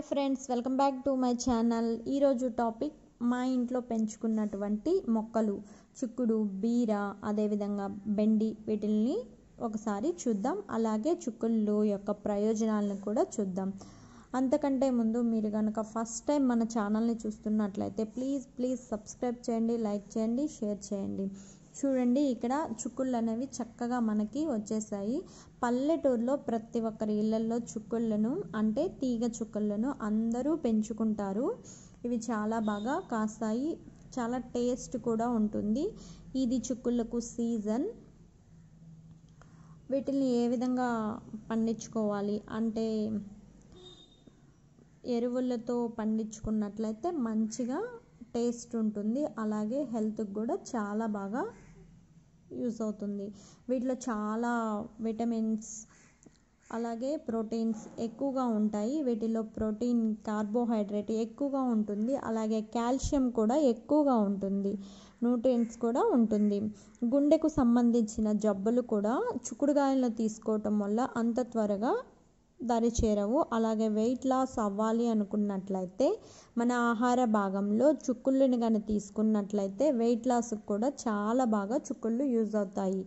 hi friends welcome back to my channel ఈరోజు topic మా ఇంట్లో పెంచుకున్నటువంటి మొక్కలు చిక్కుడు బీర అదేవిధంగా బెండి వీటిల్ని ఒకసారి చూద్దాం అలాగే చిక్కుళ్ళు యొక్క ప్రయోజనాలను కూడా చూద్దాం అంతకంటే ముందు మీరు కనుక ఫస్ట్ టైం మన ఛానల్ని చూస్తున్నట్లయితే ప్లీజ్ ప్లీజ్ సబ్స్క్రైబ్ చేయండి లైక్ చేయండి షేర్ చేయండి చూడండి ఇక్కడ చుక్కుళ్ళు అనేవి చక్కగా మనకి వచ్చేసాయి పల్లెటూరులో ప్రతి ఒక్కరి ఇళ్లలో చుక్కుళ్ళను అంటే తీగ చుక్కలను అందరూ పెంచుకుంటారు ఇవి చాలా బాగా కాస్తాయి చాలా టేస్ట్ కూడా ఉంటుంది ఇది చుక్కులకు సీజన్ వీటిని ఏ విధంగా పండించుకోవాలి అంటే ఎరువులతో పండించుకున్నట్లయితే మంచిగా టేస్ట్ ఉంటుంది అలాగే హెల్త్కి కూడా చాలా బాగా యూస్ అవుతుంది వీటిలో చాలా విటమిన్స్ అలాగే ప్రోటీన్స్ ఎక్కువగా ఉంటాయి వీటిలో ప్రోటీన్ కార్బోహైడ్రేట్ ఎక్కువగా ఉంటుంది అలాగే కాల్షియం కూడా ఎక్కువగా ఉంటుంది న్యూట్రియంట్స్ కూడా ఉంటుంది గుండెకు సంబంధించిన జబ్బులు కూడా చిక్కుడుగాయలను తీసుకోవటం వల్ల అంత త్వరగా దారి చేరవు అలాగే వెయిట్ లాస్ అవ్వాలి అనుకున్నట్లయితే మన ఆహార భాగంలో చుక్కుళ్ళని కానీ తీసుకున్నట్లయితే వెయిట్ లాస్కి కూడా చాలా బాగా చుక్కుళ్ళు యూజ్ అవుతాయి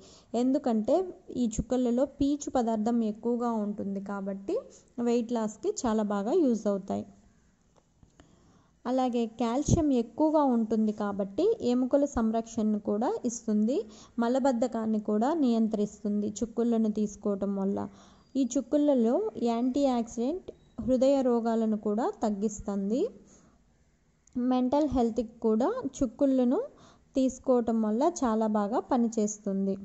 ఎందుకంటే ఈ చుక్కలలో పీచు పదార్థం ఎక్కువగా ఉంటుంది కాబట్టి వెయిట్ లాస్కి చాలా బాగా యూజ్ అవుతాయి అలాగే కాల్షియం ఎక్కువగా ఉంటుంది కాబట్టి ఎముకల సంరక్షణను కూడా ఇస్తుంది మలబద్ధకాన్ని కూడా నియంత్రిస్తుంది చుక్కులను తీసుకోవటం వల్ల ఈ చిక్కుళ్ళలో యాంటీ యాక్సిడెంట్ హృదయ రోగాలను కూడా తగ్గిస్తుంది మెంటల్ హెల్త్కి కూడా చుక్కులను తీసుకోవటం వల్ల చాలా బాగా పనిచేస్తుంది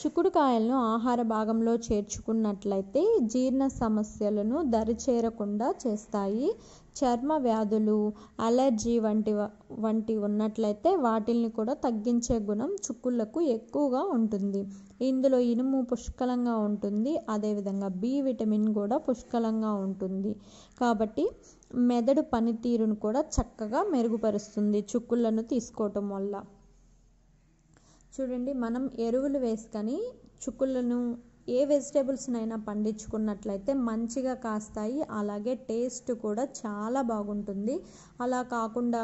చిక్కుడుకాయలను ఆహార భాగంలో చేర్చుకున్నట్లయితే జీర్ణ సమస్యలను దరిచేరకుండా చేస్తాయి చర్మ వ్యాధులు అలర్జీ వంటి వంటి ఉన్నట్లయితే వాటిల్ని కూడా తగ్గించే గుణం చుక్కులకు ఎక్కువగా ఉంటుంది ఇందులో ఇనుము పుష్కలంగా ఉంటుంది అదేవిధంగా బి విటమిన్ కూడా పుష్కలంగా ఉంటుంది కాబట్టి మెదడు పనితీరును కూడా చక్కగా మెరుగుపరుస్తుంది చుక్కులను తీసుకోవటం వల్ల చూడండి మనం ఎరువులు వేసుకొని చుక్కులను ఏ వెజిటేబుల్స్నైనా పండించుకున్నట్లయితే మంచిగా కాస్తాయి అలాగే టేస్ట్ కూడా చాలా బాగుంటుంది అలా కాకుండా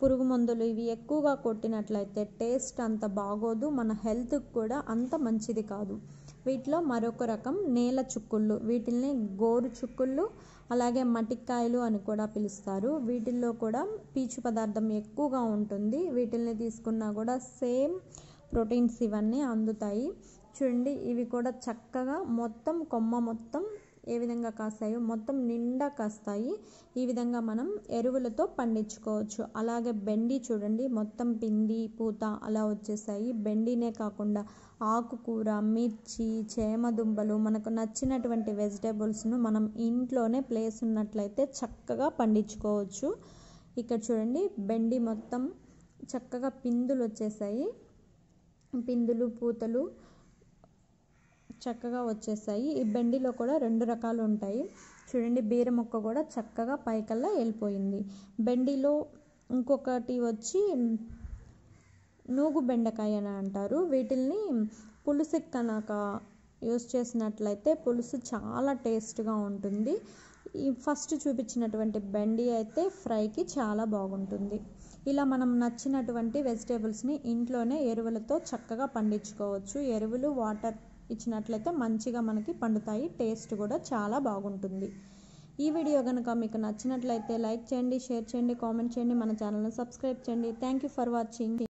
పురుగు మందులు ఇవి ఎక్కువగా కొట్టినట్లయితే టేస్ట్ అంత బాగోదు మన హెల్త్కి కూడా అంత మంచిది కాదు వీటిలో మరొక రకం నేల చుక్కుళ్ళు వీటిల్ని గోరు చుక్కుళ్ళు అలాగే మటిక్కాయలు అని కూడా పిలుస్తారు వీటిల్లో కూడా పీచు పదార్థం ఎక్కువగా ఉంటుంది వీటిల్ని తీసుకున్నా కూడా సేమ్ ప్రోటీన్స్ ఇవన్నీ అందుతాయి చూడండి ఇవి కూడా చక్కగా మొత్తం కొమ్మ మొత్తం ఏ విధంగా కాస్తాయో మొత్తం నిండా కాస్తాయి ఈ విధంగా మనం ఎరువులతో పండించుకోవచ్చు అలాగే బెండి చూడండి మొత్తం పిండి పూత అలా వచ్చేసాయి బెండినే కాకుండా ఆకుకూర మిర్చి చేమదుంబలు మనకు నచ్చినటువంటి వెజిటేబుల్స్ను మనం ఇంట్లోనే ప్లేస్ ఉన్నట్లయితే చక్కగా పండించుకోవచ్చు ఇక్కడ చూడండి బెండి మొత్తం చక్కగా పిందులు వచ్చేసాయి పిందులు పూతలు చక్కగా వచ్చేస్తాయి ఈ బెండిలో కూడా రెండు రకాలు ఉంటాయి చూడండి బీర మొక్క కూడా చక్కగా పైకల్లా వెళ్ళిపోయింది బెండిలో ఇంకొకటి వచ్చి నూగు బెండకాయ అని అంటారు వీటిల్ని పులుసు కనుక యూస్ చేసినట్లయితే పులుసు చాలా టేస్ట్గా ఉంటుంది ఈ ఫస్ట్ చూపించినటువంటి బెండి అయితే ఫ్రైకి చాలా బాగుంటుంది ఇలా మనం నచ్చినటువంటి వెజిటేబుల్స్ని ఇంట్లోనే ఎరువులతో చక్కగా పండించుకోవచ్చు ఎరువులు వాటర్ ఇచ్చినట్లయితే మంచిగా మనకి పండుతాయి టేస్ట్ కూడా చాలా బాగుంటుంది ఈ వీడియో కనుక మీకు నచ్చినట్లయితే లైక్ చేయండి షేర్ చేయండి కామెంట్ చేయండి మన ఛానల్ని సబ్స్క్రైబ్ చేయండి థ్యాంక్ యూ ఫర్ వాచింగ్